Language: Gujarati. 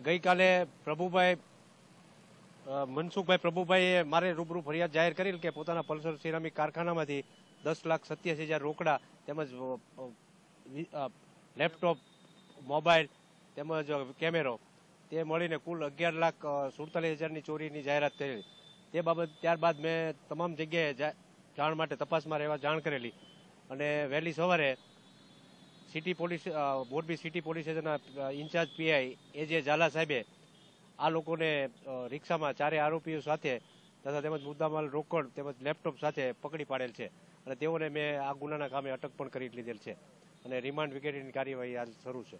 ગઈકાલે પ્રભુભાઈ મનસુખભાઈ પ્રભુભાઈએ મારે રૂબરૂ ફરિયાદ જાહેર કરી કે પોતાના પલ્સર સિરામિક કારખાનામાંથી દસ લાખ સત્યાસી હજાર રોકડા તેમજ લેપટોપ મોબાઈલ તેમજ કેમેરો તે મળીને કુલ અગિયાર લાખ સુડતાલીસ હજારની ચોરીની જાહેરાત કરેલી તે બાબત ત્યારબાદ મેં તમામ જગ્યાએ જાણ માટે તપાસમાં રહેવા જાણ કરેલી અને વહેલી સવારે city police Morbi city police સ્ટેશનના ઇન્ચાર્જ પીઆઈ એજે ઝાલા સાહેબે આ લોકોને રિક્ષામાં ચારે આરોપીઓ સાથે તથા તેમજ મુદ્દામાલ રોકડ તેમજ લેપટોપ સાથે પકડી પાડેલ છે અને તેઓને મેં આ ગુનાના કામે અટક પણ કરી લીધેલ છે અને રિમાન્ડ વિકેટની કાર્યવાહી હાલ શરૂ છે